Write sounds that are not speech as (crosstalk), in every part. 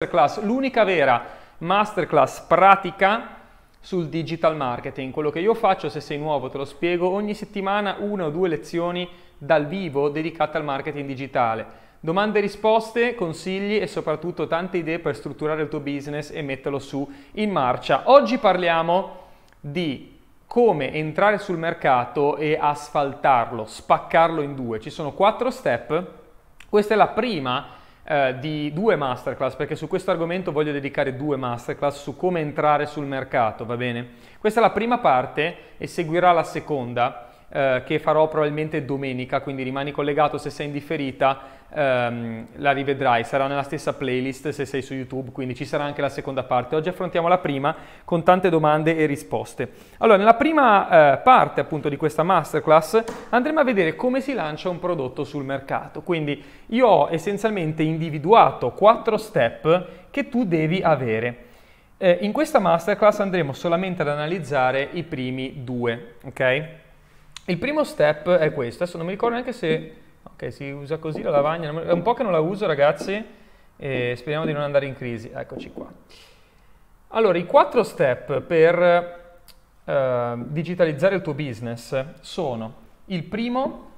masterclass, l'unica vera masterclass pratica sul digital marketing. Quello che io faccio, se sei nuovo te lo spiego, ogni settimana una o due lezioni dal vivo dedicate al marketing digitale. Domande e risposte, consigli e soprattutto tante idee per strutturare il tuo business e metterlo su in marcia. Oggi parliamo di come entrare sul mercato e asfaltarlo, spaccarlo in due. Ci sono quattro step. Questa è la prima eh, di due masterclass, perché su questo argomento voglio dedicare due masterclass su come entrare sul mercato, va bene? Questa è la prima parte e seguirà la seconda eh, che farò probabilmente domenica, quindi rimani collegato se sei in differita, ehm, la rivedrai, sarà nella stessa playlist se sei su YouTube, quindi ci sarà anche la seconda parte. Oggi affrontiamo la prima con tante domande e risposte. Allora, nella prima eh, parte appunto di questa masterclass andremo a vedere come si lancia un prodotto sul mercato. Quindi io ho essenzialmente individuato quattro step che tu devi avere. Eh, in questa masterclass andremo solamente ad analizzare i primi due, ok? Il primo step è questo, adesso non mi ricordo neanche se ok, si usa così la lavagna, è un po' che non la uso ragazzi e speriamo di non andare in crisi, eccoci qua. Allora, i quattro step per eh, digitalizzare il tuo business sono il primo,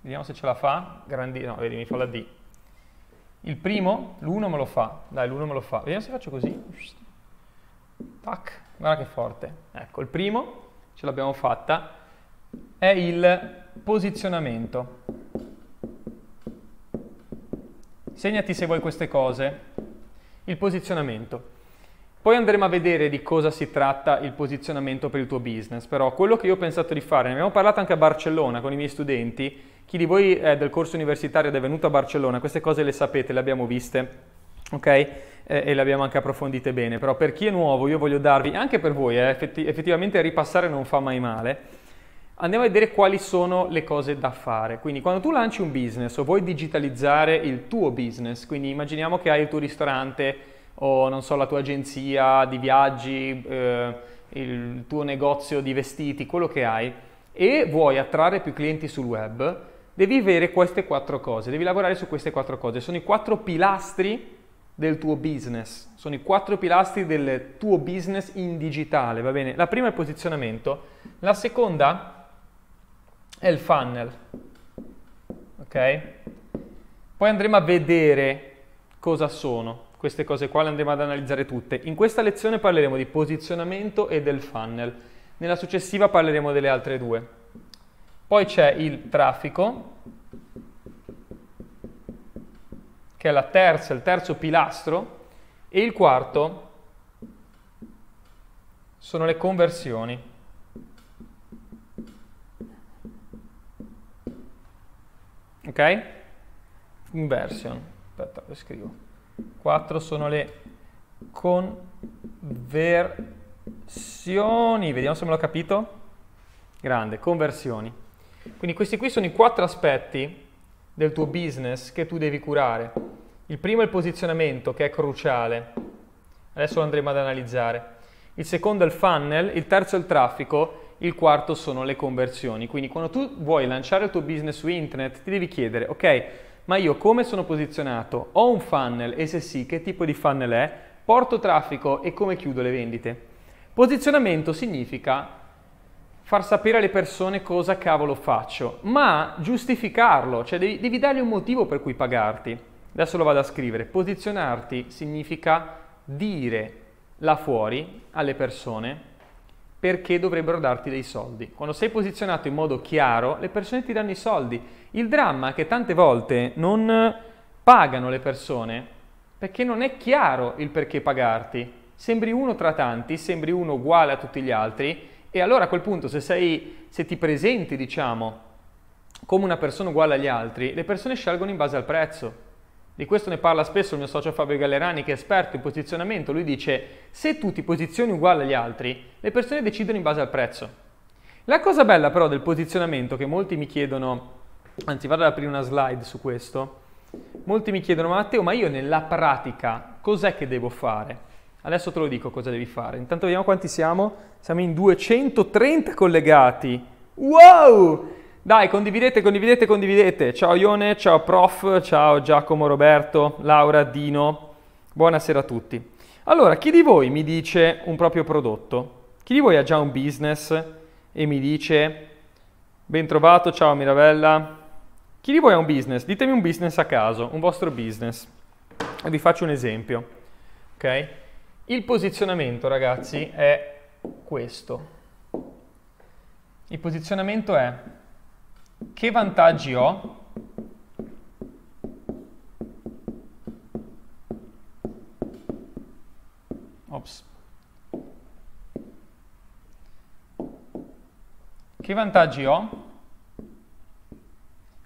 vediamo se ce la fa, grandi, no, vedi, mi fa la D. Il primo, l'uno me lo fa, dai, l'uno me lo fa, vediamo se faccio così, tac, guarda che forte, ecco, il primo ce l'abbiamo fatta, è il posizionamento. Segnati se vuoi queste cose, il posizionamento. Poi andremo a vedere di cosa si tratta il posizionamento per il tuo business, però quello che io ho pensato di fare, ne abbiamo parlato anche a Barcellona con i miei studenti, chi di voi è del corso universitario ed è venuto a Barcellona, queste cose le sapete, le abbiamo viste, ok? E, e le abbiamo anche approfondite bene, però per chi è nuovo io voglio darvi, anche per voi, eh, effetti, effettivamente ripassare non fa mai male, andiamo a vedere quali sono le cose da fare. Quindi quando tu lanci un business o vuoi digitalizzare il tuo business, quindi immaginiamo che hai il tuo ristorante o non so la tua agenzia di viaggi, eh, il tuo negozio di vestiti, quello che hai e vuoi attrarre più clienti sul web, devi avere queste quattro cose, devi lavorare su queste quattro cose. Sono i quattro pilastri del tuo business, sono i quattro pilastri del tuo business in digitale, va bene? La prima è il posizionamento, la seconda è il funnel. Ok? Poi andremo a vedere cosa sono. Queste cose qua le andremo ad analizzare tutte. In questa lezione parleremo di posizionamento e del funnel. Nella successiva parleremo delle altre due. Poi c'è il traffico, che è terza, il terzo pilastro, e il quarto sono le conversioni. ok? Inversion, aspetta, lo scrivo. 4 sono le conversioni, vediamo se me l'ho capito. Grande, conversioni. Quindi questi qui sono i quattro aspetti del tuo business che tu devi curare. Il primo è il posizionamento, che è cruciale. Adesso lo andremo ad analizzare. Il secondo è il funnel, il terzo è il traffico il quarto sono le conversioni. Quindi quando tu vuoi lanciare il tuo business su internet ti devi chiedere, ok, ma io come sono posizionato? Ho un funnel e se sì, che tipo di funnel è? Porto traffico e come chiudo le vendite? Posizionamento significa far sapere alle persone cosa cavolo faccio, ma giustificarlo, cioè devi, devi dargli un motivo per cui pagarti. Adesso lo vado a scrivere. Posizionarti significa dire là fuori alle persone perché dovrebbero darti dei soldi. Quando sei posizionato in modo chiaro, le persone ti danno i soldi. Il dramma è che tante volte non pagano le persone perché non è chiaro il perché pagarti. Sembri uno tra tanti, sembri uno uguale a tutti gli altri e allora a quel punto se, sei, se ti presenti, diciamo, come una persona uguale agli altri, le persone scelgono in base al prezzo. Di questo ne parla spesso il mio socio Fabio Gallerani, che è esperto in posizionamento. Lui dice: Se tu ti posizioni uguale agli altri, le persone decidono in base al prezzo. La cosa bella però del posizionamento, che molti mi chiedono, anzi vado ad aprire una slide su questo, molti mi chiedono: Matteo, ma io nella pratica cos'è che devo fare? Adesso te lo dico cosa devi fare. Intanto vediamo quanti siamo. Siamo in 230 collegati. Wow! Dai, condividete, condividete, condividete. Ciao Ione, ciao prof, ciao Giacomo, Roberto, Laura, Dino. Buonasera a tutti. Allora, chi di voi mi dice un proprio prodotto? Chi di voi ha già un business e mi dice bentrovato, ciao Mirabella. Chi di voi ha un business? Ditemi un business a caso, un vostro business. E vi faccio un esempio. Ok? Il posizionamento, ragazzi, è questo. Il posizionamento è che vantaggi ho? Ops. Che vantaggi ho?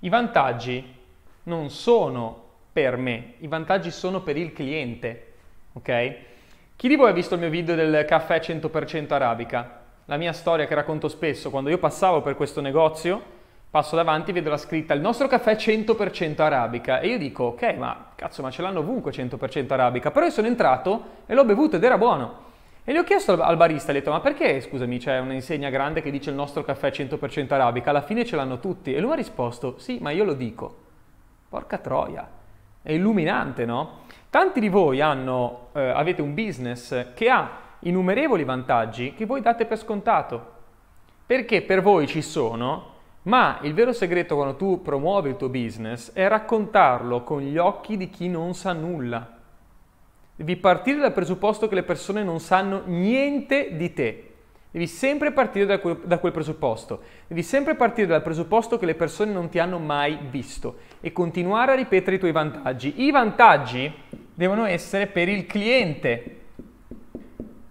I vantaggi non sono per me, i vantaggi sono per il cliente, ok? Chi di voi ha visto il mio video del caffè 100% arabica? La mia storia che racconto spesso, quando io passavo per questo negozio Passo davanti, vedo la scritta il nostro caffè è 100% arabica e io dico ok ma cazzo ma ce l'hanno ovunque 100% arabica, però io sono entrato e l'ho bevuto ed era buono. E gli ho chiesto al barista, gli ho detto ma perché scusami c'è un'insegna grande che dice il nostro caffè è 100% arabica, alla fine ce l'hanno tutti e lui mi ha risposto sì ma io lo dico. Porca troia, è illuminante no? Tanti di voi hanno, eh, avete un business che ha innumerevoli vantaggi che voi date per scontato, perché per voi ci sono ma il vero segreto quando tu promuovi il tuo business è raccontarlo con gli occhi di chi non sa nulla. Devi partire dal presupposto che le persone non sanno niente di te. Devi sempre partire da quel, da quel, presupposto. Devi sempre partire dal presupposto che le persone non ti hanno mai visto e continuare a ripetere i tuoi vantaggi. I vantaggi devono essere per il cliente,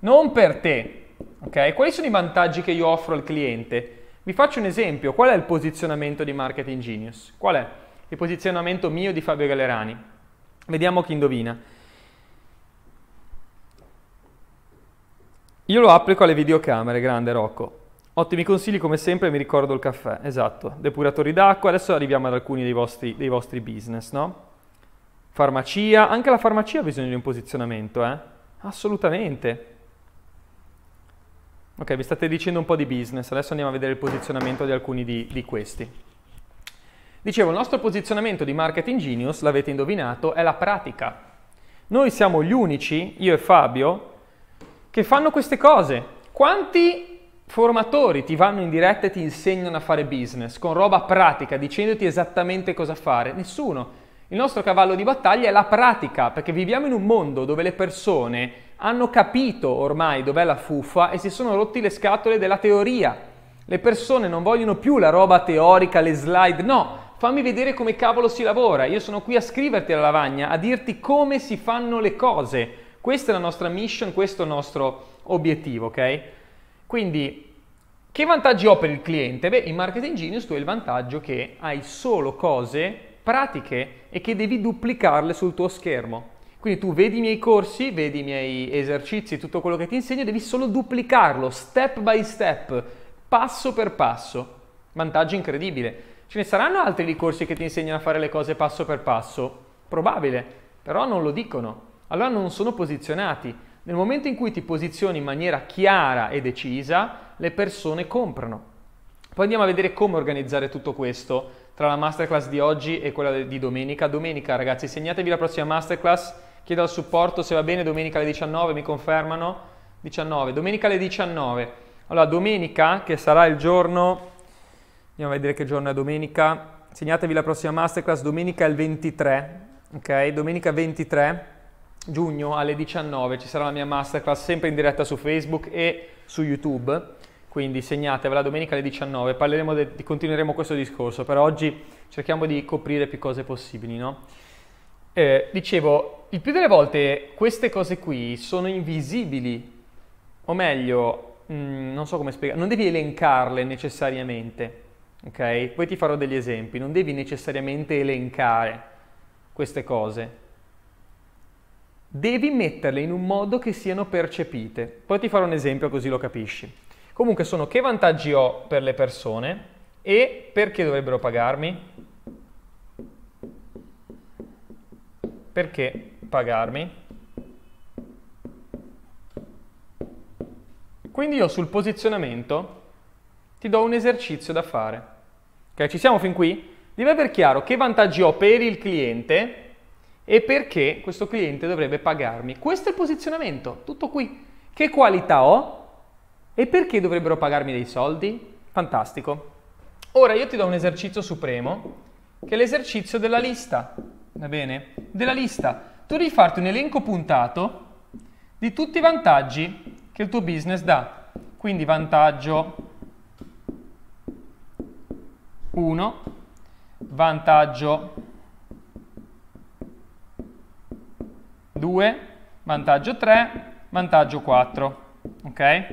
non per te. Ok? Quali sono i vantaggi che io offro al cliente? Vi faccio un esempio, qual è il posizionamento di Marketing Genius? Qual è il posizionamento mio di Fabio Gallerani? Vediamo chi indovina. Io lo applico alle videocamere, grande Rocco. Ottimi consigli come sempre, mi ricordo il caffè, esatto, depuratori d'acqua, adesso arriviamo ad alcuni dei vostri, dei vostri business, no? Farmacia, anche la farmacia ha bisogno di un posizionamento, eh? Assolutamente. Ok, vi state dicendo un po' di business, adesso andiamo a vedere il posizionamento di alcuni di, di questi. Dicevo, il nostro posizionamento di Marketing Genius, l'avete indovinato, è la pratica. Noi siamo gli unici, io e Fabio, che fanno queste cose. Quanti formatori ti vanno in diretta e ti insegnano a fare business con roba pratica, dicendoti esattamente cosa fare? Nessuno. Il nostro cavallo di battaglia è la pratica, perché viviamo in un mondo dove le persone hanno capito ormai dov'è la fuffa e si sono rotti le scatole della teoria. Le persone non vogliono più la roba teorica, le slide, no, fammi vedere come cavolo si lavora, io sono qui a scriverti alla lavagna, a dirti come si fanno le cose. Questa è la nostra mission, questo è il nostro obiettivo, ok? Quindi, che vantaggi ho per il cliente? Beh, in Marketing Genius tu hai il vantaggio che hai solo cose pratiche e che devi duplicarle sul tuo schermo. Quindi tu vedi i miei corsi, vedi i miei esercizi, tutto quello che ti insegno, devi solo duplicarlo, step by step, passo per passo. Vantaggio incredibile. Ce ne saranno altri di corsi che ti insegnano a fare le cose passo per passo? Probabile, però non lo dicono. Allora non sono posizionati. Nel momento in cui ti posizioni in maniera chiara e decisa, le persone comprano. Poi andiamo a vedere come organizzare tutto questo tra la masterclass di oggi e quella di domenica. Domenica, ragazzi, segnatevi la prossima masterclass Chiedo al supporto se va bene domenica alle 19, mi confermano? 19, domenica alle 19. Allora, domenica, che sarà il giorno, andiamo a vedere che giorno è domenica, segnatevi la prossima masterclass, domenica il 23, ok? Domenica 23 giugno alle 19 ci sarà la mia masterclass sempre in diretta su Facebook e su YouTube, quindi segnatevela domenica alle 19, parleremo de- continueremo questo discorso, per oggi cerchiamo di coprire più cose possibili, no? eh, dicevo, il più delle volte queste cose qui sono invisibili, o meglio, mh, mm, non so come spiegare, non devi elencarle necessariamente, ok? Poi ti farò degli esempi, non devi necessariamente elencare queste cose. Devi metterle in un modo che siano percepite. Poi ti farò un esempio così lo capisci. Comunque sono che vantaggi ho per le persone e perché dovrebbero pagarmi? perché pagarmi? Quindi io sul posizionamento ti do un esercizio da fare. Ok, ci siamo fin qui? Deve aver chiaro che vantaggi ho per il cliente e perché questo cliente dovrebbe pagarmi. Questo è il posizionamento, tutto qui. Che qualità ho e perché dovrebbero pagarmi dei soldi? Fantastico. Ora io ti do un esercizio supremo, che è l'esercizio della lista va bene, della lista. Tu devi farti un elenco puntato di tutti i vantaggi che il tuo business dà. Quindi vantaggio 1, vantaggio 2, vantaggio 3, vantaggio 4. Ok?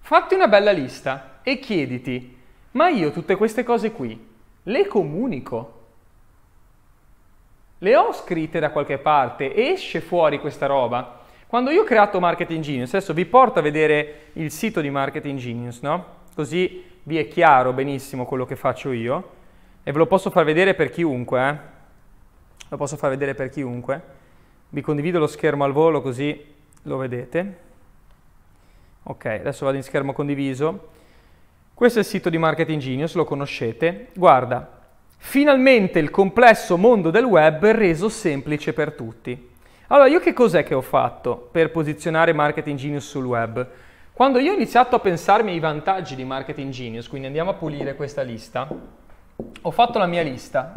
Fatti una bella lista e chiediti, ma io tutte queste cose qui le comunico? le ho scritte da qualche parte, esce fuori questa roba. Quando io ho creato Marketing Genius, adesso vi porto a vedere il sito di Marketing Genius, no? Così vi è chiaro benissimo quello che faccio io e ve lo posso far vedere per chiunque, eh? Lo posso far vedere per chiunque. Vi condivido lo schermo al volo così lo vedete. Ok, adesso vado in schermo condiviso. Questo è il sito di Marketing Genius, lo conoscete. Guarda, Finalmente il complesso mondo del web è reso semplice per tutti. Allora, io che cos'è che ho fatto per posizionare Marketing Genius sul web? Quando io ho iniziato a pensarmi ai vantaggi di Marketing Genius, quindi andiamo a pulire questa lista, ho fatto la mia lista,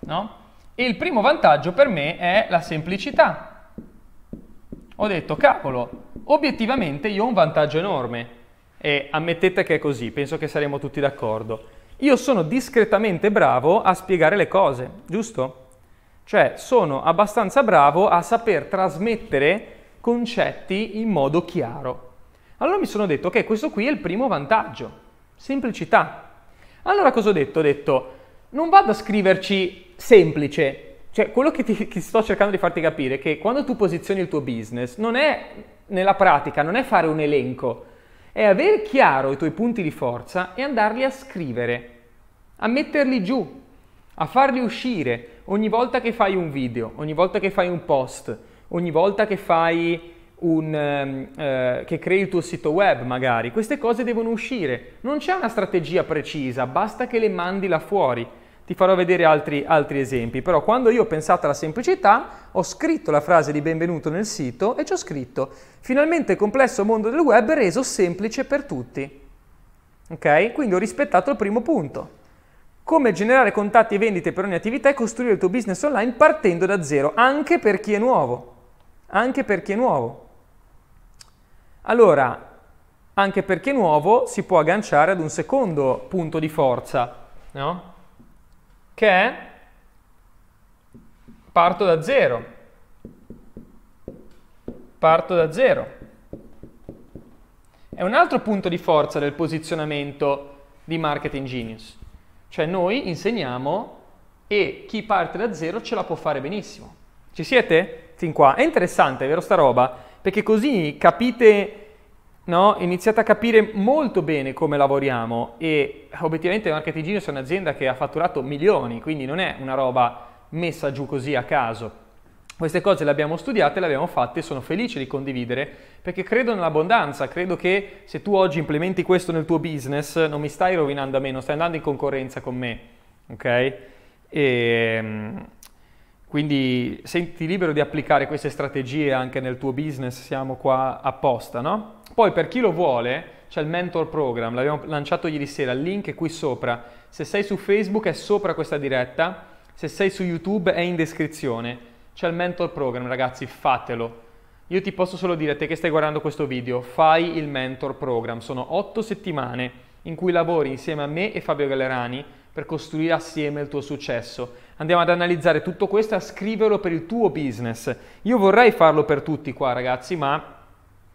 no? E il primo vantaggio per me è la semplicità. Ho detto, cavolo, obiettivamente io ho un vantaggio enorme. E ammettete che è così, penso che saremo tutti d'accordo io sono discretamente bravo a spiegare le cose, giusto? Cioè sono abbastanza bravo a saper trasmettere concetti in modo chiaro. Allora mi sono detto che okay, questo qui è il primo vantaggio, semplicità. Allora cosa ho detto? Ho detto non vado a scriverci semplice, cioè quello che, ti, che sto cercando di farti capire è che quando tu posizioni il tuo business non è nella pratica, non è fare un elenco, è aver chiaro i tuoi punti di forza e andarli a scrivere, a metterli giù, a farli uscire ogni volta che fai un video, ogni volta che fai un post, ogni volta che fai un, ehm, eh, che crei il tuo sito web magari. Queste cose devono uscire. Non c'è una strategia precisa, basta che le mandi là fuori ti farò vedere altri, altri, esempi, però quando io ho pensato alla semplicità ho scritto la frase di benvenuto nel sito e ci ho scritto finalmente il complesso mondo del web è reso semplice per tutti. Ok? Quindi ho rispettato il primo punto. Come generare contatti e vendite per ogni attività e costruire il tuo business online partendo da zero, anche per chi è nuovo. Anche per chi è nuovo. Allora, anche perché nuovo si può agganciare ad un secondo punto di forza, no? che è parto da zero. Parto da zero. È un altro punto di forza del posizionamento di Marketing Genius. Cioè noi insegniamo e chi parte da zero ce la può fare benissimo. Ci siete? Fin qua. È interessante, è vero sta roba? Perché così capite no? iniziate a capire molto bene come lavoriamo e obiettivamente Marketing Genius è un'azienda che ha fatturato milioni, quindi non è una roba messa giù così a caso. Queste cose le abbiamo studiate, le abbiamo fatte e sono felice di condividere perché credo nell'abbondanza, credo che se tu oggi implementi questo nel tuo business non mi stai rovinando a me, non stai andando in concorrenza con me, ok? E, ehm, quindi senti libero di applicare queste strategie anche nel tuo business, siamo qua apposta, no? Poi per chi lo vuole c'è il mentor program, l'abbiamo lanciato ieri sera, il link è qui sopra. Se sei su Facebook è sopra questa diretta, se sei su YouTube è in descrizione. C'è il mentor program, ragazzi, fatelo. Io ti posso solo dire a te che stai guardando questo video, fai il mentor program. Sono otto settimane in cui lavori insieme a me e Fabio Gallerani per costruire assieme il tuo successo Andiamo ad analizzare tutto questo e a scriverlo per il tuo business. Io vorrei farlo per tutti qua ragazzi, ma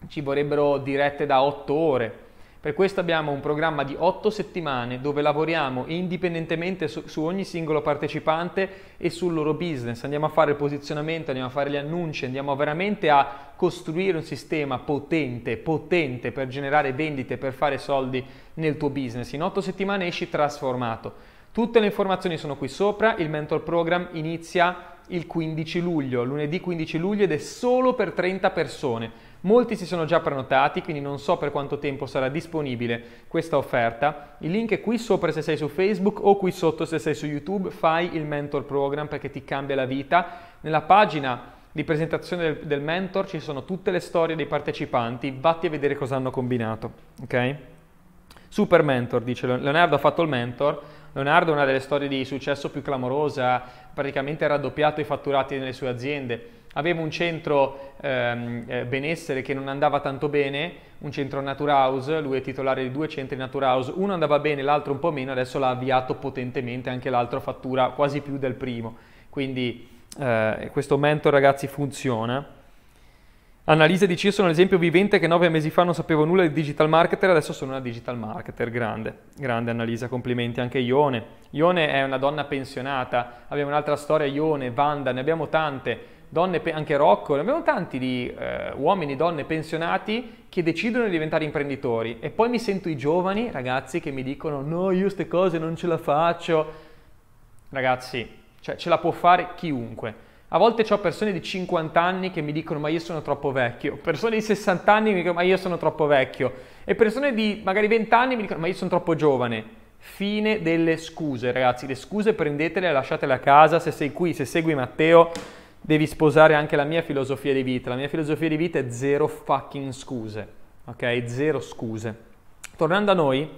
ci vorrebbero dirette da 8 ore. Per questo abbiamo un programma di 8 settimane dove lavoriamo indipendentemente su, su, ogni singolo partecipante e sul loro business. Andiamo a fare il posizionamento, andiamo a fare gli annunci, andiamo veramente a costruire un sistema potente, potente per generare vendite, per fare soldi nel tuo business. In 8 settimane esci trasformato. Tutte le informazioni sono qui sopra, il Mentor Program inizia il 15 luglio, lunedì 15 luglio ed è solo per 30 persone. Molti si sono già prenotati, quindi non so per quanto tempo sarà disponibile questa offerta. Il link è qui sopra se sei su Facebook o qui sotto se sei su YouTube. Fai il mentor program perché ti cambia la vita. Nella pagina di presentazione del, del mentor ci sono tutte le storie dei partecipanti. Vatti a vedere cosa hanno combinato, ok? Super mentor, dice Leonardo ha fatto il mentor Leonardo è una delle storie di successo più clamorosa, praticamente ha raddoppiato i fatturati nelle sue aziende. Aveva un centro ehm, eh, benessere che non andava tanto bene, un centro Natura lui è titolare di due centri Natura uno andava bene, l'altro un po' meno, adesso l'ha avviato potentemente, anche l'altro fattura quasi più del primo. Quindi eh, questo mentor ragazzi funziona. Analisi dice: Io sono un esempio vivente che nove mesi fa non sapevo nulla di digital marketer, adesso sono una digital marketer, grande, grande Annalisa, complimenti anche Ione. Ione è una donna pensionata, abbiamo un'altra storia, Ione, Wanda, ne abbiamo tante, donne, anche Rocco, ne abbiamo tanti di eh, uomini, donne pensionati che decidono di diventare imprenditori e poi mi sento i giovani ragazzi che mi dicono no, io queste cose non ce la faccio. Ragazzi, cioè ce la può fare chiunque. A volte ho persone di 50 anni che mi dicono ma io sono troppo vecchio, persone di 60 anni mi dicono ma io sono troppo vecchio e persone di magari 20 anni mi dicono ma io sono troppo giovane. Fine delle scuse ragazzi, le scuse prendetele e lasciatele a casa, se sei qui, se segui Matteo devi sposare anche la mia filosofia di vita, la mia filosofia di vita è zero fucking scuse, ok? Zero scuse. Tornando a noi,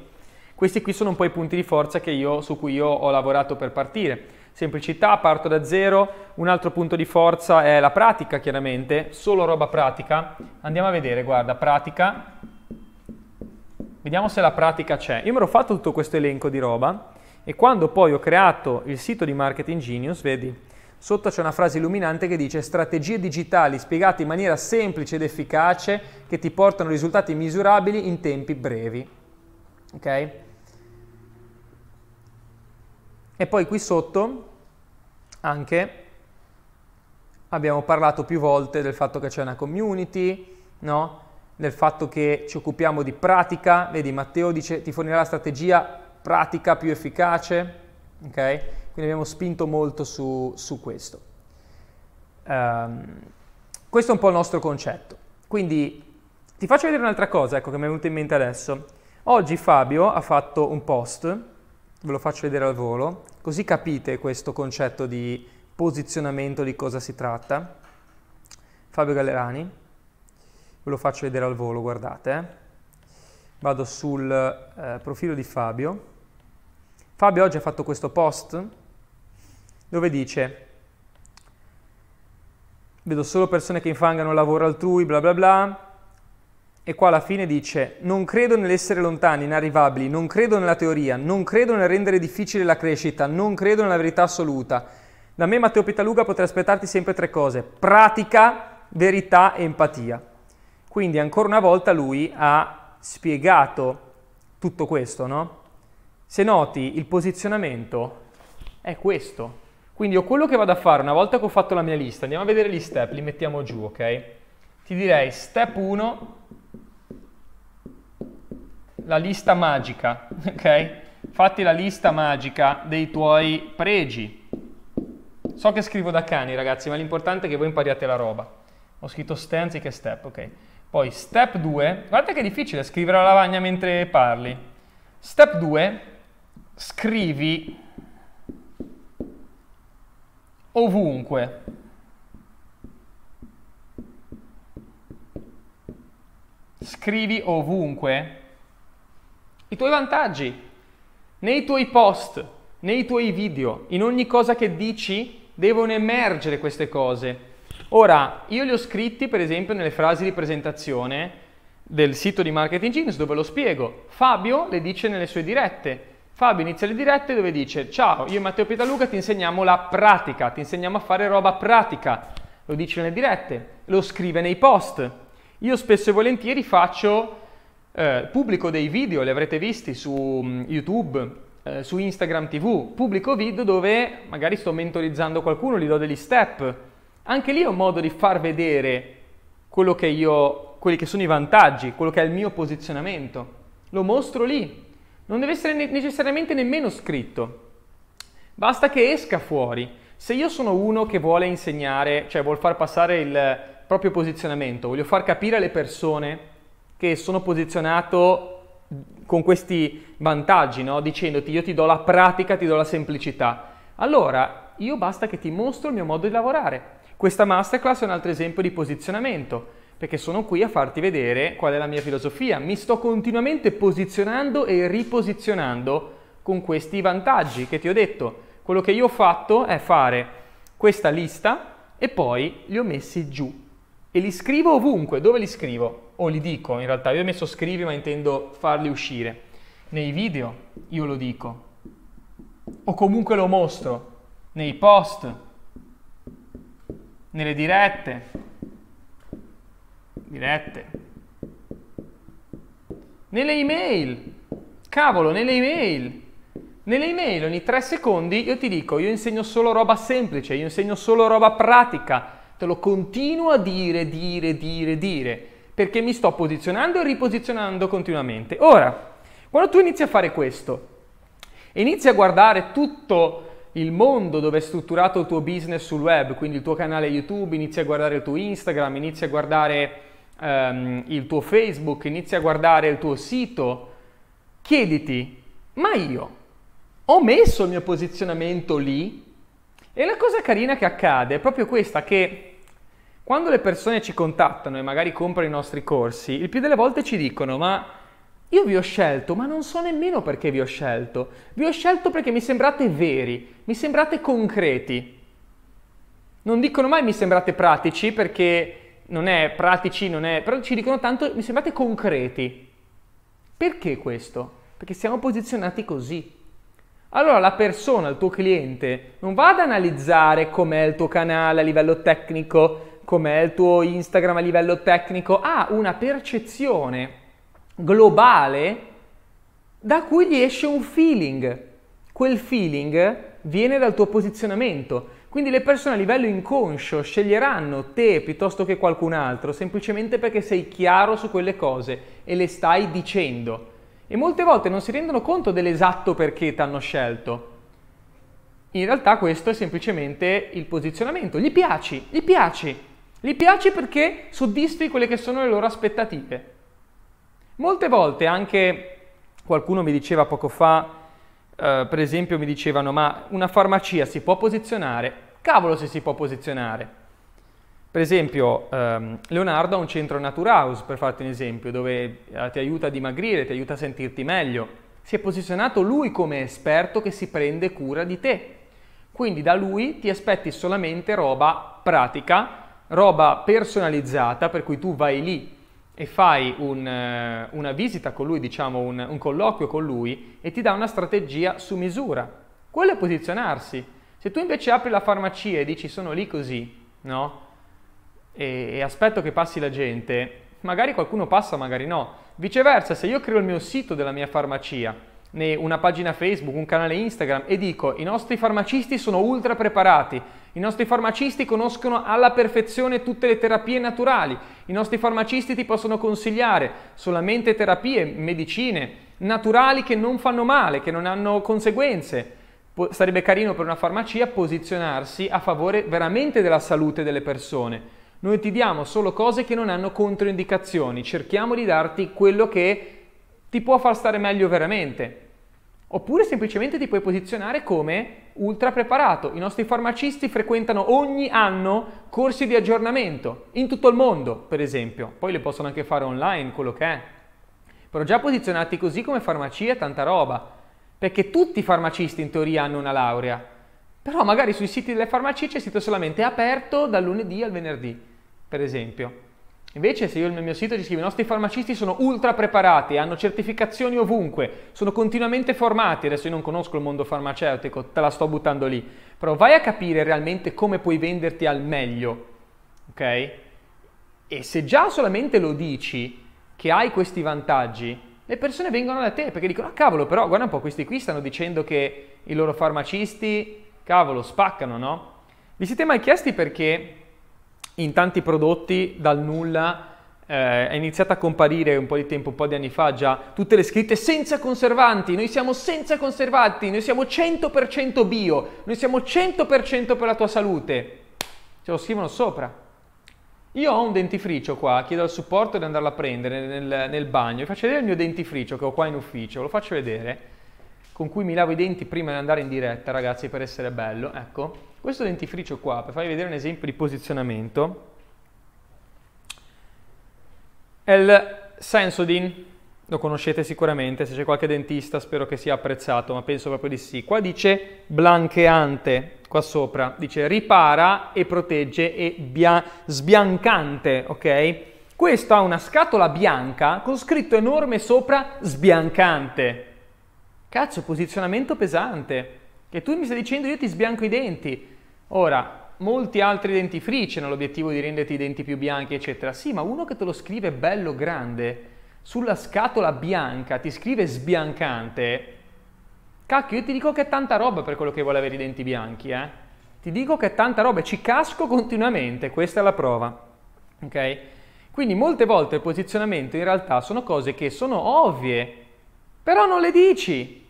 questi qui sono un po' i punti di forza io, su cui io ho lavorato per partire. Semplicità, parto da zero. Un altro punto di forza è la pratica, chiaramente, solo roba pratica. Andiamo a vedere, guarda, pratica. Vediamo se la pratica c'è. Io mi ero fatto tutto questo elenco di roba e quando poi ho creato il sito di Marketing Genius, vedi, sotto c'è una frase illuminante che dice strategie digitali spiegate in maniera semplice ed efficace che ti portano risultati misurabili in tempi brevi. Ok? E poi qui sotto anche abbiamo parlato più volte del fatto che c'è una community, no? del fatto che ci occupiamo di pratica, vedi Matteo dice ti fornirà la strategia pratica più efficace, ok? quindi abbiamo spinto molto su, su questo. Um, questo è un po' il nostro concetto, quindi ti faccio vedere un'altra cosa ecco, che mi è venuta in mente adesso. Oggi Fabio ha fatto un post, ve lo faccio vedere al volo, così capite questo concetto di posizionamento di cosa si tratta. Fabio Gallerani, ve lo faccio vedere al volo, guardate. Eh. Vado sul eh, profilo di Fabio. Fabio oggi ha fatto questo post dove dice vedo solo persone che infangano il lavoro altrui, bla bla bla, e qua alla fine dice, non credo nell'essere lontani, inarrivabili, non credo nella teoria, non credo nel rendere difficile la crescita, non credo nella verità assoluta. Da me Matteo Pitaluga potrei aspettarti sempre tre cose, pratica, verità e empatia. Quindi ancora una volta lui ha spiegato tutto questo, no? Se noti il posizionamento è questo. Quindi io quello che vado a fare una volta che ho fatto la mia lista, andiamo a vedere gli step, li mettiamo giù, ok? Ti direi step 1, la lista magica, ok? Fatti la lista magica dei tuoi pregi. So che scrivo da cani, ragazzi, ma l'importante è che voi impariate la roba. Ho scritto ste anziché step, ok. Poi step 2, guarda che difficile scrivere la lavagna mentre parli. Step 2, scrivi ovunque. Scrivi ovunque i tuoi vantaggi, nei tuoi post, nei tuoi video, in ogni cosa che dici devono emergere queste cose. Ora, io li ho scritti per esempio nelle frasi di presentazione del sito di Marketing Genius dove lo spiego. Fabio le dice nelle sue dirette. Fabio inizia le dirette dove dice ciao, io e Matteo Pietaluca ti insegniamo la pratica, ti insegniamo a fare roba pratica. Lo dice nelle dirette, lo scrive nei post. Io spesso e volentieri faccio eh, pubblico dei video, li avrete visti su mm, YouTube, eh, su Instagram TV, pubblico video dove magari sto mentorizzando qualcuno, gli do degli step. Anche lì è un modo di far vedere quello che io, quelli che sono i vantaggi, quello che è il mio posizionamento. Lo mostro lì. Non deve essere ne- necessariamente nemmeno scritto. Basta che esca fuori. Se io sono uno che vuole insegnare, cioè vuol far passare il proprio posizionamento, voglio far capire alle persone che sono posizionato con questi vantaggi, no? dicendoti io ti do la pratica, ti do la semplicità. Allora, io basta che ti mostro il mio modo di lavorare. Questa masterclass è un altro esempio di posizionamento, perché sono qui a farti vedere qual è la mia filosofia. Mi sto continuamente posizionando e riposizionando con questi vantaggi che ti ho detto. Quello che io ho fatto è fare questa lista e poi li ho messi giù e li scrivo ovunque. Dove li scrivo? o li dico in realtà, io ho messo scrivi ma intendo farli uscire. Nei video io lo dico, o comunque lo mostro, nei post, nelle dirette, dirette, nelle email, cavolo, nelle email. Nelle email ogni tre secondi io ti dico, io insegno solo roba semplice, io insegno solo roba pratica, te lo continuo a dire, dire, dire, dire perché mi sto posizionando e riposizionando continuamente. Ora, quando tu inizi a fare questo inizi a guardare tutto il mondo dove è strutturato il tuo business sul web, quindi il tuo canale YouTube, inizi a guardare il tuo Instagram, inizi a guardare um, il tuo Facebook, inizi a guardare il tuo sito, chiediti, ma io ho messo il mio posizionamento lì? E la cosa carina che accade è proprio questa, che quando le persone ci contattano e magari comprano i nostri corsi, il più delle volte ci dicono ma io vi ho scelto, ma non so nemmeno perché vi ho scelto. Vi ho scelto perché mi sembrate veri, mi sembrate concreti. Non dicono mai mi sembrate pratici perché non è pratici, non è, però ci dicono tanto mi sembrate concreti. Perché questo? Perché siamo posizionati così. Allora la persona, il tuo cliente, non va ad analizzare com'è il tuo canale a livello tecnico, com'è il tuo Instagram a livello tecnico, ha ah, una percezione globale da cui gli esce un feeling. Quel feeling viene dal tuo posizionamento. Quindi le persone a livello inconscio sceglieranno te piuttosto che qualcun altro semplicemente perché sei chiaro su quelle cose e le stai dicendo. E molte volte non si rendono conto dell'esatto perché ti hanno scelto. In realtà questo è semplicemente il posizionamento. Gli piaci, gli piaci. Gli piaci perché soddisfi quelle che sono le loro aspettative. Molte volte anche qualcuno mi diceva poco fa, eh, per esempio mi dicevano ma una farmacia si può posizionare? Cavolo se si può posizionare. Per esempio ehm, Leonardo ha un centro Naturhouse, per farti un esempio, dove eh, ti aiuta a dimagrire, ti aiuta a sentirti meglio. Si è posizionato lui come esperto che si prende cura di te. Quindi da lui ti aspetti solamente roba pratica roba personalizzata per cui tu vai lì e fai un, eh, una visita con lui, diciamo un, un colloquio con lui e ti dà una strategia su misura. Quello è posizionarsi. Se tu invece apri la farmacia e dici sono lì così, no? E, e aspetto che passi la gente, magari qualcuno passa, magari no. Viceversa, se io creo il mio sito della mia farmacia una pagina Facebook, un canale Instagram e dico i nostri farmacisti sono ultra preparati, i nostri farmacisti conoscono alla perfezione tutte le terapie naturali, i nostri farmacisti ti possono consigliare solamente terapie, medicine naturali che non fanno male, che non hanno conseguenze. Po- sarebbe carino per una farmacia posizionarsi a favore veramente della salute delle persone. Noi ti diamo solo cose che non hanno controindicazioni, cerchiamo di darti quello che ti può far stare meglio veramente. Oppure semplicemente ti puoi posizionare come ultra preparato. I nostri farmacisti frequentano ogni anno corsi di aggiornamento in tutto il mondo, per esempio. Poi le possono anche fare online, quello che è. Però già posizionati così come farmacia è tanta roba. Perché tutti i farmacisti in teoria hanno una laurea. Però magari sui siti delle farmacie c'è sito solamente aperto dal lunedì al venerdì, per esempio. Invece se io nel mio sito ci scrivo i nostri farmacisti sono ultra preparati, hanno certificazioni ovunque, sono continuamente formati, adesso io non conosco il mondo farmaceutico, te la sto buttando lì, però vai a capire realmente come puoi venderti al meglio, ok? E se già solamente lo dici che hai questi vantaggi, le persone vengono da te perché dicono, ah cavolo però guarda un po' questi qui stanno dicendo che i loro farmacisti, cavolo, spaccano, no? Vi siete mai chiesti perché in tanti prodotti dal nulla eh, è iniziata a comparire un po' di tempo, un po' di anni fa già, tutte le scritte senza conservanti, noi siamo senza conservanti, noi siamo 100% bio, noi siamo 100% per la tua salute. Ce lo scrivono sopra. Io ho un dentifricio qua, chiedo al supporto di andarlo a prendere nel, nel bagno, vi faccio vedere il mio dentifricio che ho qua in ufficio, lo faccio vedere con cui mi lavo i denti prima di andare in diretta, ragazzi, per essere bello. Ecco, questo dentifricio qua, per farvi vedere un esempio di posizionamento, è il Sensodyne. Lo conoscete sicuramente, se c'è qualche dentista spero che sia apprezzato, ma penso proprio di sì. Qua dice blancheante, qua sopra, dice ripara e protegge e sbiancante, ok? Questo ha una scatola bianca con scritto enorme sopra sbiancante, Cazzo, posizionamento pesante. Che tu mi stai dicendo io ti sbianco i denti. Ora, molti altri dentifrici hanno l'obiettivo di renderti i denti più bianchi, eccetera. Sì, ma uno che te lo scrive bello grande, sulla scatola bianca, ti scrive sbiancante. Cacchio, io ti dico che è tanta roba per quello che vuole avere i denti bianchi, eh. Ti dico che è tanta roba e ci casco continuamente, questa è la prova. Ok? Quindi molte volte il posizionamento in realtà sono cose che sono ovvie, però non le dici.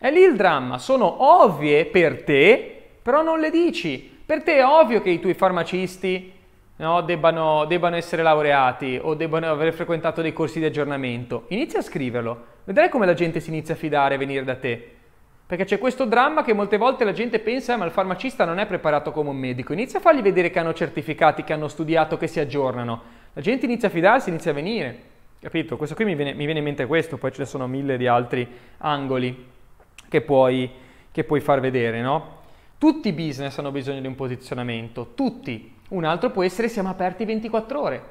È lì il dramma, sono ovvie per te, però non le dici. Per te è ovvio che i tuoi farmacisti no, debbano, debbano, essere laureati o debbano aver frequentato dei corsi di aggiornamento. Inizia a scriverlo, vedrai come la gente si inizia a fidare e venire da te. Perché c'è questo dramma che molte volte la gente pensa ma il farmacista non è preparato come un medico. Inizia a fargli vedere che hanno certificati, che hanno studiato, che si aggiornano. La gente inizia a fidarsi, inizia a venire. Capito? Questo qui mi viene, mi viene in mente questo, poi ce ne sono mille di altri angoli che puoi, che puoi far vedere, no? Tutti i business hanno bisogno di un posizionamento, tutti. Un altro può essere siamo aperti 24 ore.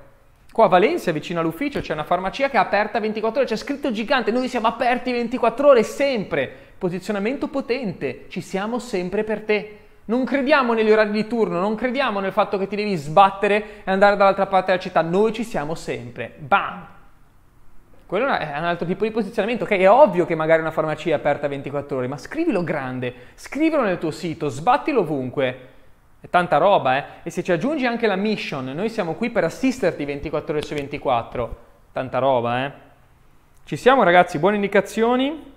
Qua a Valencia, vicino all'ufficio, c'è una farmacia che è aperta 24 ore, c'è scritto gigante, noi siamo aperti 24 ore sempre. Posizionamento potente, ci siamo sempre per te. Non crediamo negli orari di turno, non crediamo nel fatto che ti devi sbattere e andare dall'altra parte della città, noi ci siamo sempre. Bam! Quello è un altro tipo di posizionamento, ok? È ovvio che magari una farmacia è aperta 24 ore, ma scrivilo grande, scrivilo nel tuo sito, sbattilo ovunque. È tanta roba, eh? E se ci aggiungi anche la mission, noi siamo qui per assisterti 24 ore su 24. Tanta roba, eh? Ci siamo ragazzi, buone indicazioni.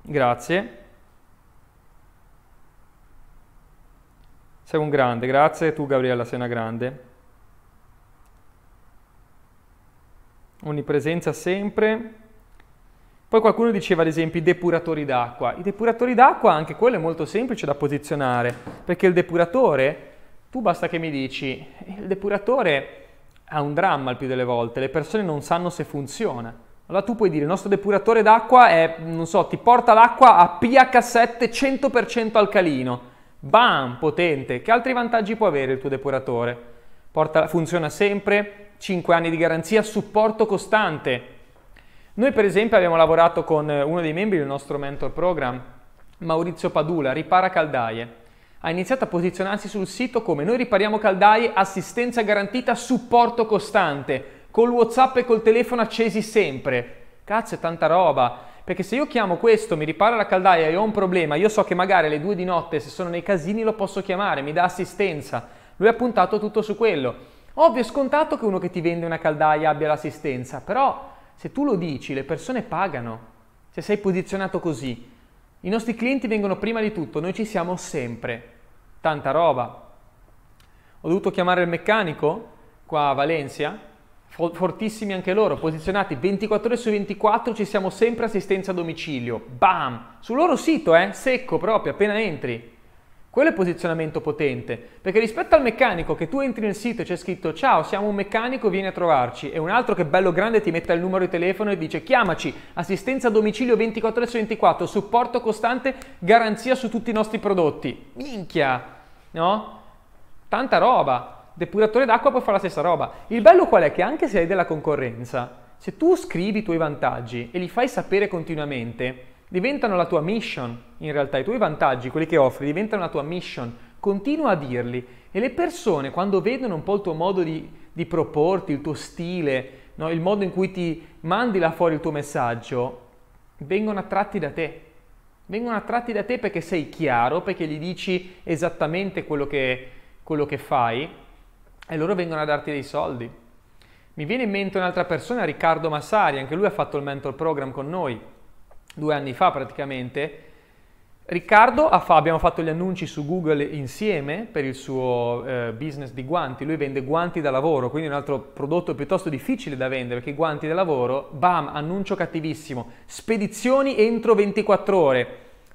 Grazie. Sei un grande, grazie. Tu Gabriella sei una grande. Onnipresenza sempre. Poi qualcuno diceva ad esempio i depuratori d'acqua. I depuratori d'acqua, anche quello è molto semplice da posizionare, perché il depuratore, tu basta che mi dici, il depuratore ha un dramma il più delle volte, le persone non sanno se funziona. Allora tu puoi dire, il nostro depuratore d'acqua è, non so, ti porta l'acqua a pH 7 100% alcalino. Bam, potente. Che altri vantaggi può avere il tuo depuratore? Porta, funziona sempre, 5 anni di garanzia, supporto costante. Noi per esempio abbiamo lavorato con eh, uno dei membri del nostro mentor program, Maurizio Padula, ripara caldaie. Ha iniziato a posizionarsi sul sito come noi ripariamo caldaie, assistenza garantita, supporto costante, col WhatsApp e col telefono accesi sempre. Cazzo, è tanta roba. Perché se io chiamo questo, mi ripara la caldaia e ho un problema, io so che magari alle 2 di notte, se sono nei casini, lo posso chiamare, mi dà assistenza. Lui ha puntato tutto su quello. Ovvio, è scontato che uno che ti vende una caldaia abbia l'assistenza, però se tu lo dici le persone pagano. Se sei posizionato così, i nostri clienti vengono prima di tutto, noi ci siamo sempre. Tanta roba. Ho dovuto chiamare il meccanico qua a Valencia, fortissimi anche loro, posizionati 24 ore su 24, ci siamo sempre assistenza a domicilio. Bam! Sul loro sito, eh, secco proprio, appena entri. Quello è posizionamento potente, perché rispetto al meccanico che tu entri nel sito e c'è scritto ciao siamo un meccanico vieni a trovarci e un altro che bello grande ti mette il numero di telefono e dice chiamaci, assistenza a domicilio 24 ore su 24, supporto costante, garanzia su tutti i nostri prodotti. Minchia, no? Tanta roba. Depuratore d'acqua può fare la stessa roba. Il bello qual è? Che anche se hai della concorrenza, se tu scrivi i tuoi vantaggi e li fai sapere continuamente, diventano la tua mission, in realtà i tuoi vantaggi, quelli che offri, diventano la tua mission, continua a dirli e le persone quando vedono un po' il tuo modo di, di proporti, il tuo stile, no? il modo in cui ti mandi là fuori il tuo messaggio, vengono attratti da te. Vengono attratti da te perché sei chiaro, perché gli dici esattamente quello che, quello che fai e loro vengono a darti dei soldi. Mi viene in mente un'altra persona, Riccardo Massari, anche lui ha fatto il mentor program con noi due anni fa praticamente, Riccardo fa, abbiamo fatto gli annunci su Google insieme per il suo eh, business di guanti, lui vende guanti da lavoro, quindi un altro prodotto piuttosto difficile da vendere perché guanti da lavoro, bam, annuncio cattivissimo, spedizioni entro 24 ore,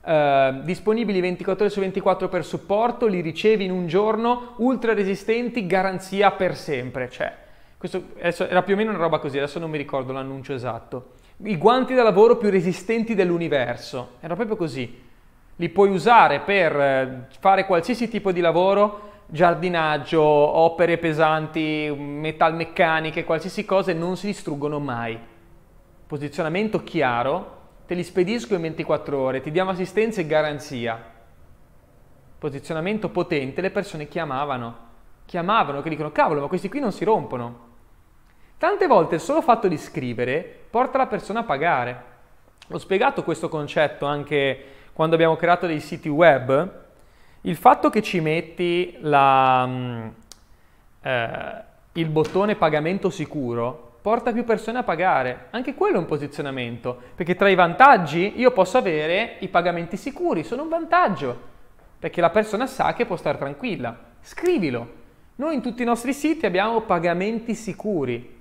eh, disponibili 24 ore su 24 per supporto, li ricevi in un giorno, ultra resistenti, garanzia per sempre, cioè, questo era più o meno una roba così, adesso non mi ricordo l'annuncio esatto i guanti da lavoro più resistenti dell'universo. Era proprio così. Li puoi usare per eh, fare qualsiasi tipo di lavoro, giardinaggio, opere pesanti, metalmeccaniche, qualsiasi cosa e non si distruggono mai. Posizionamento chiaro, te li spedisco in 24 ore, ti diamo assistenza e garanzia. Posizionamento potente, le persone chiamavano, chiamavano che dicono cavolo ma questi qui non si rompono, Tante volte il solo fatto di scrivere porta la persona a pagare. Ho spiegato questo concetto anche quando abbiamo creato dei siti web. Il fatto che ci metti la, mm, eh, il bottone pagamento sicuro porta più persone a pagare. Anche quello è un posizionamento, perché tra i vantaggi io posso avere i pagamenti sicuri, sono un vantaggio, perché la persona sa che può stare tranquilla. Scrivilo. Noi in tutti i nostri siti abbiamo pagamenti sicuri,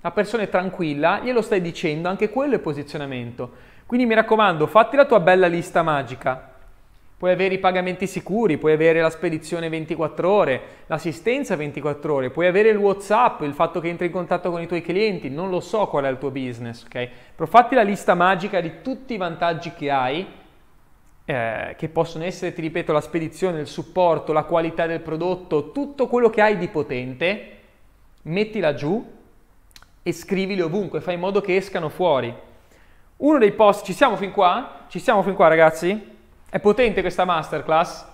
la persona è tranquilla, glielo stai dicendo, anche quello è posizionamento. Quindi mi raccomando, fatti la tua bella lista magica. Puoi avere i pagamenti sicuri, puoi avere la spedizione 24 ore, l'assistenza 24 ore, puoi avere il WhatsApp, il fatto che entri in contatto con i tuoi clienti, non lo so qual è il tuo business, ok? Però fatti la lista magica di tutti i vantaggi che hai, eh, che possono essere, ti ripeto, la spedizione, il supporto, la qualità del prodotto, tutto quello che hai di potente, mettila giù e scrivili ovunque, fai in modo che escano fuori. Uno dei post, ci siamo fin qua? Ci siamo fin qua ragazzi? È potente questa masterclass?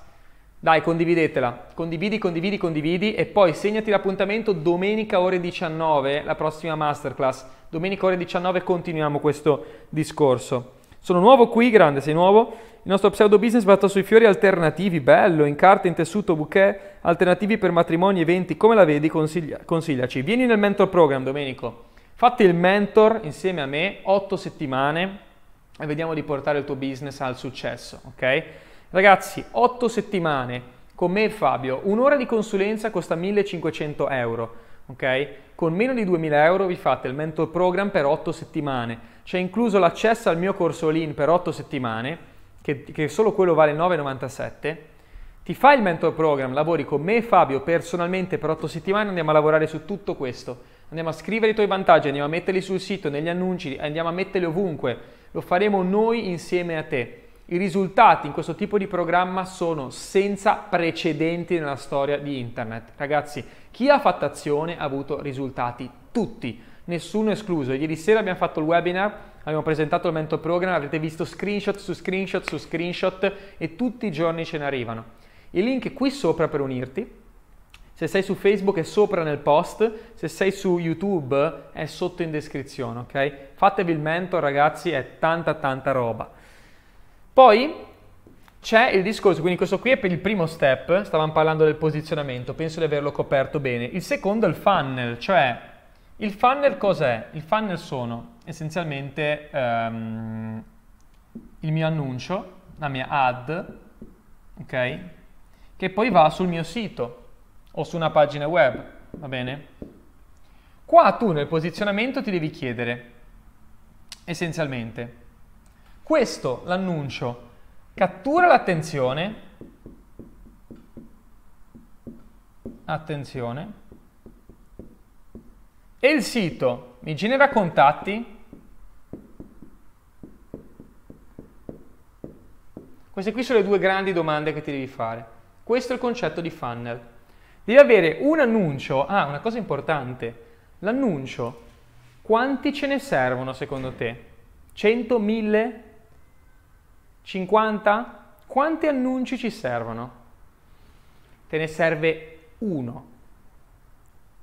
Dai, condividetela. Condividi, condividi, condividi e poi segnati l'appuntamento domenica ore 19, la prossima masterclass. Domenica ore 19 continuiamo questo discorso. Sono nuovo qui, grande, sei nuovo? Il nostro pseudo business basato sui fiori alternativi, bello, in carta, in tessuto, bouquet, alternativi per matrimoni, eventi, come la vedi? Consiglia, consigliaci. Vieni nel mentor program, Domenico. Fatti il mentor insieme a me, otto settimane, e vediamo di portare il tuo business al successo, ok? Ragazzi, otto settimane con me e Fabio, un'ora di consulenza costa 1500 euro, ok? Con meno di 2000 euro vi fate il mentor program per otto settimane c'è incluso l'accesso al mio corso Lean per 8 settimane, che, che solo quello vale 9,97. Ti fai il mentor program, lavori con me e Fabio personalmente per 8 settimane, andiamo a lavorare su tutto questo. Andiamo a scrivere i tuoi vantaggi, andiamo a metterli sul sito, negli annunci, andiamo a metterli ovunque. Lo faremo noi insieme a te. I risultati in questo tipo di programma sono senza precedenti nella storia di internet. Ragazzi, chi ha fatto azione ha avuto risultati, tutti nessuno escluso. Ieri sera abbiamo fatto il webinar, abbiamo presentato il mentor program, avrete visto screenshot su screenshot su screenshot e tutti i giorni ce ne arrivano. Il link è qui sopra per unirti. Se sei su Facebook è sopra nel post, se sei su YouTube è sotto in descrizione, ok? Fatevi il mentor ragazzi, è tanta tanta roba. Poi c'è il discorso, quindi questo qui è per il primo step, stavamo parlando del posizionamento, penso di averlo coperto bene. Il secondo è il funnel, cioè il funnel cos'è? Il funnel sono essenzialmente um, il mio annuncio, la mia ad, ok? Che poi va sul mio sito o su una pagina web, va bene? Qua tu nel posizionamento ti devi chiedere, essenzialmente, questo, l'annuncio, cattura l'attenzione, attenzione, e il sito mi genera contatti, queste qui sono le due grandi domande che ti devi fare. Questo è il concetto di funnel. Devi avere un annuncio, ah una cosa importante, l'annuncio, quanti ce ne servono secondo te? 100, 1000, 50? Quanti annunci ci servono? Te ne serve uno.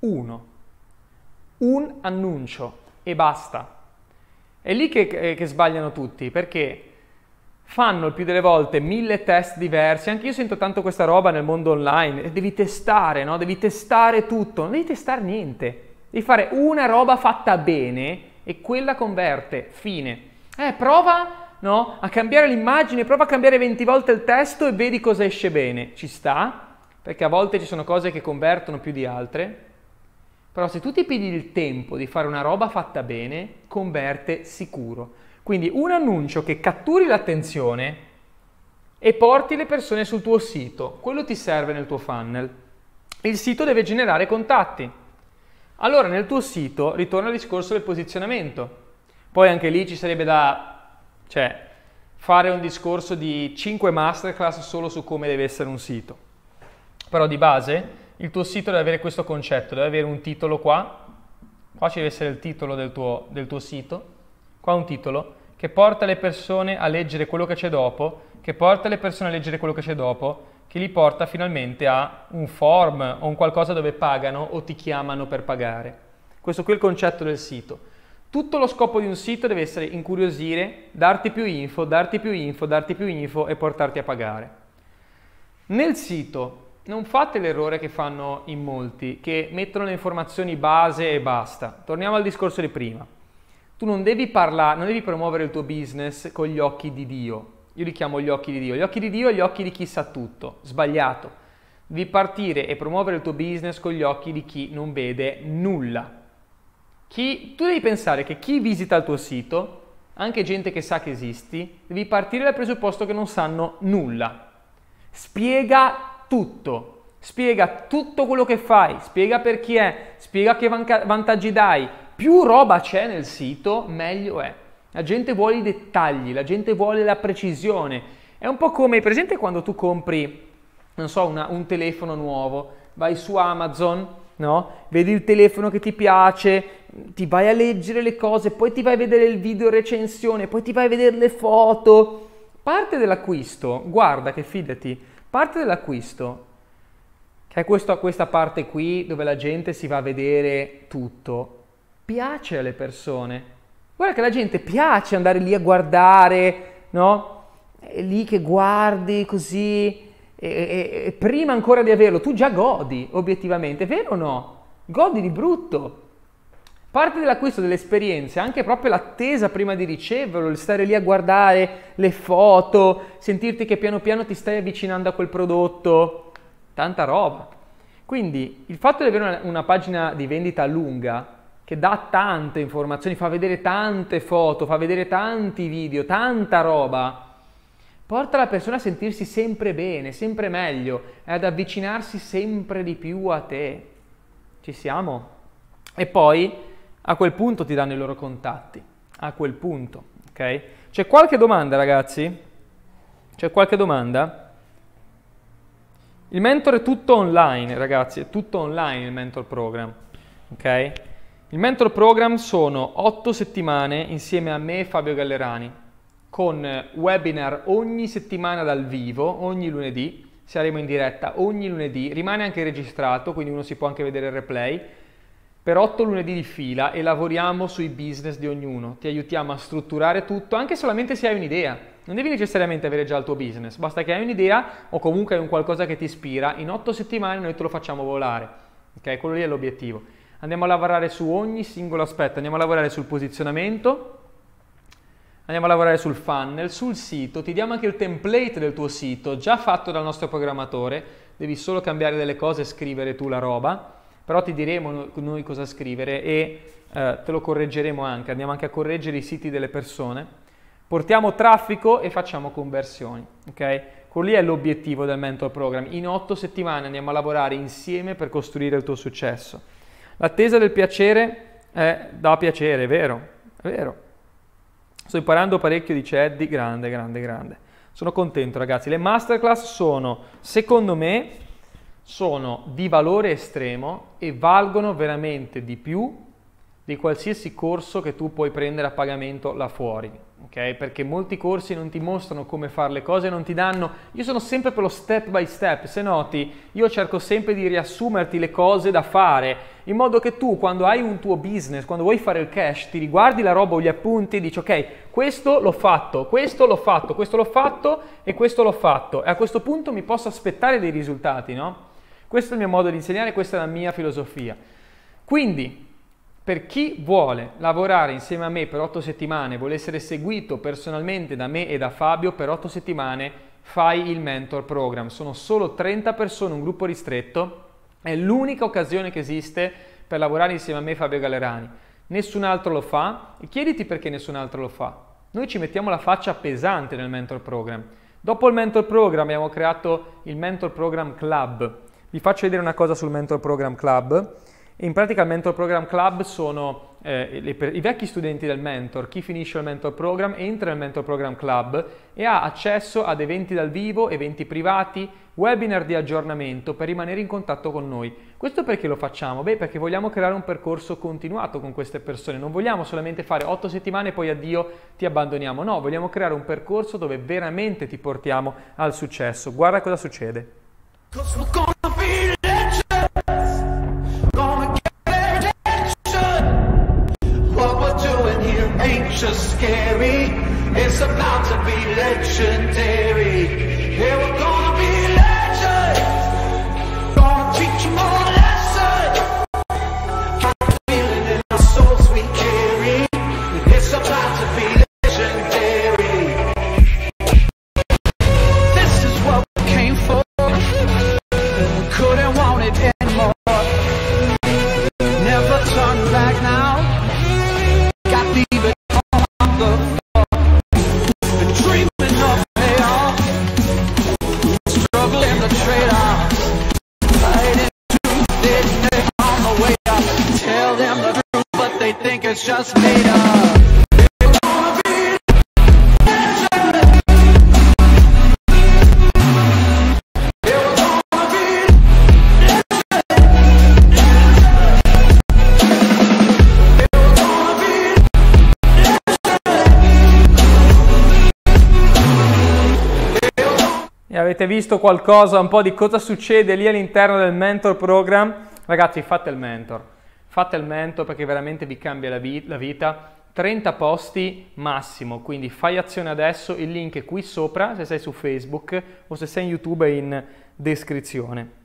Uno un annuncio e basta. È lì che, eh, che sbagliano tutti, perché fanno il più delle volte mille test diversi, anche io sento tanto questa roba nel mondo online, devi testare, no? devi testare tutto, non devi testare niente, devi fare una roba fatta bene e quella converte, fine. Eh, prova no? a cambiare l'immagine, prova a cambiare 20 volte il testo e vedi cosa esce bene, ci sta, perché a volte ci sono cose che convertono più di altre, però se tu ti pidi il tempo di fare una roba fatta bene, converte sicuro. Quindi un annuncio che catturi l'attenzione e porti le persone sul tuo sito, quello ti serve nel tuo funnel. Il sito deve generare contatti. Allora nel tuo sito ritorna il discorso del posizionamento. Poi anche lì ci sarebbe da cioè, fare un discorso di 5 masterclass solo su come deve essere un sito. Però di base il tuo sito deve avere questo concetto, deve avere un titolo qua, qua ci deve essere il titolo del tuo, del tuo sito, qua un titolo che porta le persone a leggere quello che c'è dopo, che porta le persone a leggere quello che c'è dopo, che li porta finalmente a un form o un qualcosa dove pagano o ti chiamano per pagare. Questo qui è il concetto del sito. Tutto lo scopo di un sito deve essere incuriosire, darti più info, darti più info, darti più info e portarti a pagare. Nel sito non fate l'errore che fanno in molti, che mettono le informazioni base e basta. Torniamo al discorso di prima. Tu non devi parlare, non devi promuovere il tuo business con gli occhi di Dio. Io li chiamo gli occhi di Dio. Gli occhi di Dio e gli occhi di chi sa tutto. Sbagliato. Devi partire e promuovere il tuo business con gli occhi di chi non vede nulla. Chi, tu devi pensare che chi visita il tuo sito, anche gente che sa che esisti, devi partire dal presupposto che non sanno nulla. Spiega tutto, spiega tutto quello che fai, spiega per chi è, spiega che vantaggi dai. Più roba c'è nel sito, meglio è. La gente vuole i dettagli, la gente vuole la precisione. È un po' come, presente quando tu compri, non so, una, un telefono nuovo, vai su Amazon, no? Vedi il telefono che ti piace, ti vai a leggere le cose, poi ti vai a vedere il video recensione, poi ti vai a vedere le foto. Parte dell'acquisto, guarda che fidati, Parte dell'acquisto, che è questo, questa parte qui dove la gente si va a vedere tutto, piace alle persone. Guarda che la gente piace andare lì a guardare, no? È lì che guardi così, e, e, e prima ancora di averlo, tu già godi obiettivamente, vero o no? Godi di brutto, Parte dell'acquisto dell'esperienza è anche proprio l'attesa prima di riceverlo, il stare lì a guardare le foto, sentirti che piano piano ti stai avvicinando a quel prodotto, tanta roba. Quindi il fatto di avere una pagina di vendita lunga che dà tante informazioni, fa vedere tante foto, fa vedere tanti video, tanta roba, porta la persona a sentirsi sempre bene, sempre meglio e ad avvicinarsi sempre di più a te. Ci siamo? E poi a quel punto ti danno i loro contatti, a quel punto, ok? C'è qualche domanda ragazzi? C'è qualche domanda? Il mentor è tutto online ragazzi, è tutto online il mentor program, ok? Il mentor program sono otto settimane insieme a me e Fabio Gallerani, con webinar ogni settimana dal vivo, ogni lunedì, saremo in diretta ogni lunedì, rimane anche registrato, quindi uno si può anche vedere il replay, per otto lunedì di fila e lavoriamo sui business di ognuno. Ti aiutiamo a strutturare tutto, anche solamente se hai un'idea. Non devi necessariamente avere già il tuo business, basta che hai un'idea o comunque hai un qualcosa che ti ispira. In otto settimane noi te lo facciamo volare. Ok, quello lì è l'obiettivo. Andiamo a lavorare su ogni singolo aspetto, andiamo a lavorare sul posizionamento, andiamo a lavorare sul funnel, sul sito, ti diamo anche il template del tuo sito, già fatto dal nostro programmatore, devi solo cambiare delle cose e scrivere tu la roba però ti diremo noi cosa scrivere e eh, te lo correggeremo anche, andiamo anche a correggere i siti delle persone, portiamo traffico e facciamo conversioni, ok? Quello lì è l'obiettivo del mentor program, in otto settimane andiamo a lavorare insieme per costruire il tuo successo. L'attesa del piacere è da piacere, è vero, è vero. Sto imparando parecchio di Ceddi, grande, grande, grande. Sono contento ragazzi, le masterclass sono, secondo me, sono di valore estremo e valgono veramente di più di qualsiasi corso che tu puoi prendere a pagamento là fuori, ok? Perché molti corsi non ti mostrano come fare le cose, non ti danno... Io sono sempre per lo step by step, se noti io cerco sempre di riassumerti le cose da fare, in modo che tu quando hai un tuo business, quando vuoi fare il cash, ti riguardi la roba o gli appunti e dici ok, questo l'ho fatto, questo l'ho fatto, questo l'ho fatto e questo l'ho fatto. E a questo punto mi posso aspettare dei risultati, no? Questo è il mio modo di insegnare, questa è la mia filosofia. Quindi, per chi vuole lavorare insieme a me per otto settimane, vuole essere seguito personalmente da me e da Fabio per otto settimane, fai il mentor program. Sono solo 30 persone, un gruppo ristretto. È l'unica occasione che esiste per lavorare insieme a me Fabio Gallerani. Nessun altro lo fa e chiediti perché nessun altro lo fa. Noi ci mettiamo la faccia pesante nel mentor program. Dopo il mentor program abbiamo creato il mentor program club vi faccio vedere una cosa sul Mentor Program Club. In pratica il Mentor Program Club sono eh, le, i vecchi studenti del Mentor, chi finisce il Mentor Program entra nel Mentor Program Club e ha accesso ad eventi dal vivo, eventi privati, webinar di aggiornamento per rimanere in contatto con noi. Questo perché lo facciamo? Beh, perché vogliamo creare un percorso continuato con queste persone, non vogliamo solamente fare 8 settimane e poi addio ti abbandoniamo, no, vogliamo creare un percorso dove veramente ti portiamo al successo. Guarda cosa succede. that it's just made up. avete visto qualcosa, un po' di cosa succede lì all'interno del mentor program? Ragazzi, fate il mentor fate il mento perché veramente vi cambia la, vi- la vita. 30 posti massimo, quindi fai azione adesso, il link è qui sopra se sei su Facebook o se sei in YouTube è in descrizione.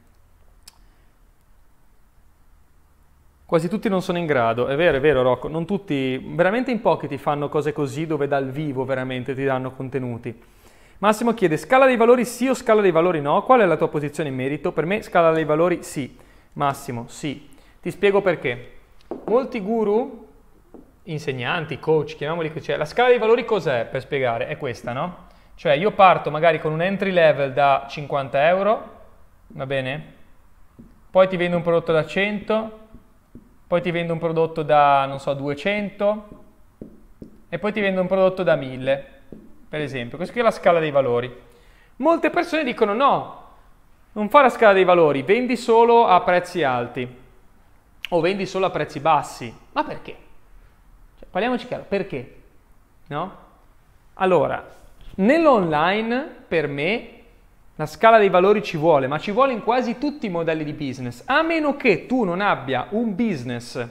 Quasi tutti non sono in grado, è vero, è vero Rocco, non tutti, veramente in pochi ti fanno cose così dove dal vivo veramente ti danno contenuti. Massimo chiede scala dei valori sì o scala dei valori no, qual è la tua posizione in merito? Per me scala dei valori sì, Massimo sì. Ti spiego perché. Molti guru, insegnanti, coach, chiamiamoli così, la scala dei valori cos'è per spiegare? È questa, no? Cioè io parto magari con un entry level da 50 euro, va bene? Poi ti vendo un prodotto da 100, poi ti vendo un prodotto da, non so, 200 e poi ti vendo un prodotto da 1000, per esempio. Questa è la scala dei valori. Molte persone dicono no, non fa la scala dei valori, vendi solo a prezzi alti o vendi solo a prezzi bassi. Ma perché? Cioè, parliamoci chiaro, perché? No? Allora, nell'online per me la scala dei valori ci vuole, ma ci vuole in quasi tutti i modelli di business, a meno che tu non abbia un business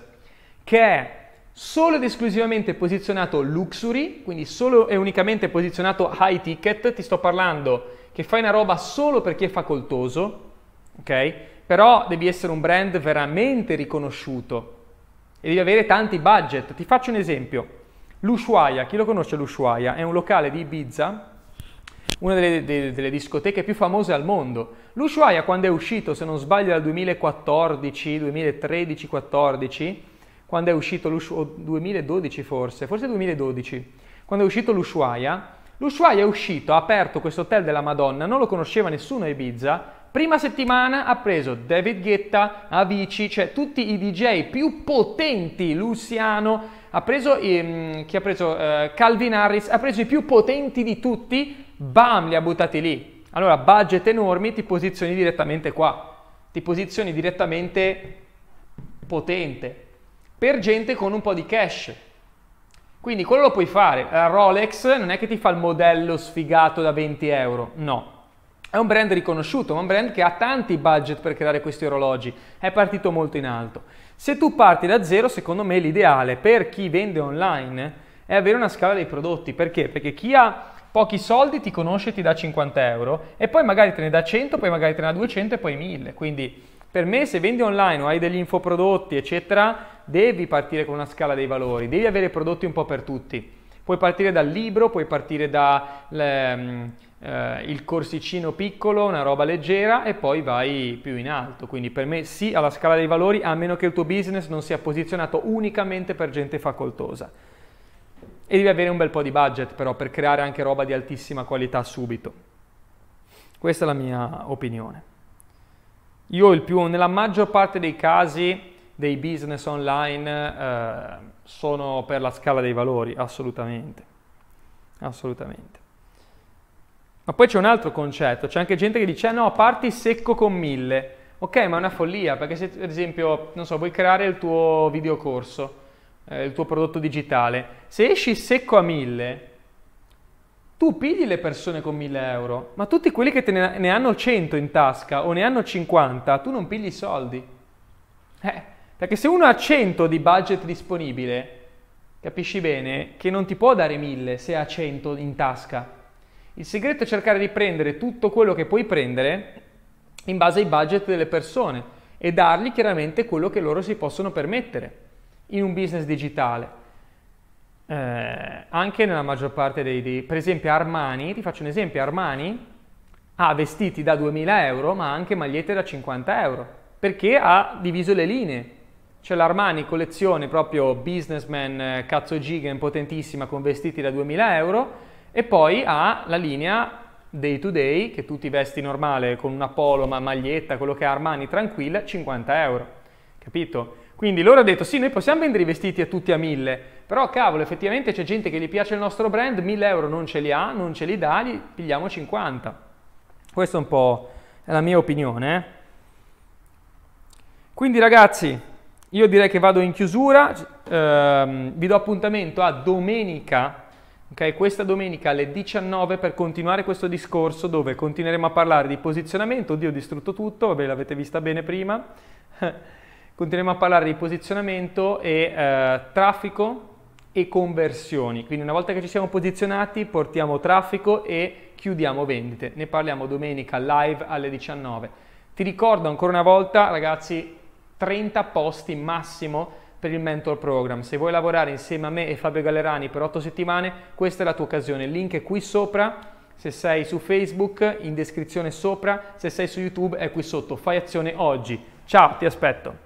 che è solo ed esclusivamente posizionato luxury, quindi solo e unicamente posizionato high ticket, ti sto parlando che fai una roba solo per chi è facoltoso, ok? però devi essere un brand veramente riconosciuto e devi avere tanti budget. Ti faccio un esempio. L'Ushuaia, chi lo conosce l'Ushuaia? È un locale di Ibiza, una delle, delle, delle discoteche più famose al mondo. L'Ushuaia quando è uscito, se non sbaglio dal 2014, 2013, 14, quando è uscito l'Ushuaia, 2012 forse, forse 2012, quando è uscito l'Ushuaia, l'Ushuaia è uscito, ha aperto questo hotel della Madonna, non lo conosceva nessuno a Ibiza, Prima settimana ha preso David Guetta, Avicii, cioè tutti i DJ più potenti, Luciano, ha preso, ehm, chi ha preso? Eh, Calvin Harris, ha preso i più potenti di tutti, bam, li ha buttati lì. Allora, budget enormi, ti posizioni direttamente qua, ti posizioni direttamente potente, per gente con un po' di cash. Quindi quello lo puoi fare, la Rolex non è che ti fa il modello sfigato da 20 euro, no è un brand riconosciuto, ma un brand che ha tanti budget per creare questi orologi, è partito molto in alto. Se tu parti da zero, secondo me l'ideale per chi vende online è avere una scala dei prodotti. Perché? Perché chi ha pochi soldi ti conosce e ti dà 50 euro e poi magari te ne dà 100, poi magari te ne dà 200 e poi 1000. Quindi per me se vendi online o hai degli infoprodotti, eccetera, devi partire con una scala dei valori, devi avere prodotti un po' per tutti. Puoi partire dal libro, puoi partire dal ehm, eh, corsicino piccolo, una roba leggera e poi vai più in alto. Quindi per me sì alla scala dei valori, a meno che il tuo business non sia posizionato unicamente per gente facoltosa. E devi avere un bel po' di budget però per creare anche roba di altissima qualità subito. Questa è la mia opinione. Io più, nella maggior parte dei casi dei business online eh, sono per la scala dei valori, assolutamente. assolutamente. Ma poi c'è un altro concetto, c'è anche gente che dice eh, no, parti secco con mille. Ok, ma è una follia, perché se ad esempio, non so, vuoi creare il tuo videocorso, eh, il tuo prodotto digitale, se esci secco a mille, tu pigli le persone con mille euro, ma tutti quelli che ne, ne hanno 100 in tasca o ne hanno 50, tu non pigli i soldi. Eh, perché se uno ha 100 di budget disponibile, capisci bene che non ti può dare 1000 se ha 100 in tasca. Il segreto è cercare di prendere tutto quello che puoi prendere in base ai budget delle persone e dargli chiaramente quello che loro si possono permettere in un business digitale. Eh, anche nella maggior parte dei, dei, per esempio Armani, ti faccio un esempio, Armani ha vestiti da 2000 euro ma anche magliette da 50 euro perché ha diviso le linee c'è l'Armani collezione proprio businessman eh, cazzo gigan potentissima con vestiti da 2000 euro e poi ha la linea day to day che tu ti vesti normale con una polo, ma maglietta, quello che ha Armani tranquilla, 50 euro. Capito? Quindi loro hanno detto sì, noi possiamo vendere i vestiti a tutti a 1000, però cavolo, effettivamente c'è gente che gli piace il nostro brand, 1000 euro non ce li ha, non ce li dà, gli pigliamo 50. Questa è un po' la mia opinione. Eh? Quindi ragazzi, io direi che vado in chiusura, ehm, vi do appuntamento a domenica, okay? questa domenica alle 19 per continuare questo discorso dove continueremo a parlare di posizionamento, oddio ho distrutto tutto, vabbè l'avete vista bene prima, (laughs) continueremo a parlare di posizionamento e eh, traffico e conversioni, quindi una volta che ci siamo posizionati portiamo traffico e chiudiamo vendite, ne parliamo domenica live alle 19. Ti ricordo ancora una volta ragazzi 30 posti massimo per il mentor program. Se vuoi lavorare insieme a me e Fabio Gallerani per 8 settimane, questa è la tua occasione. Il link è qui sopra. Se sei su Facebook, in descrizione sopra, se sei su YouTube è qui sotto. Fai azione oggi. Ciao, ti aspetto.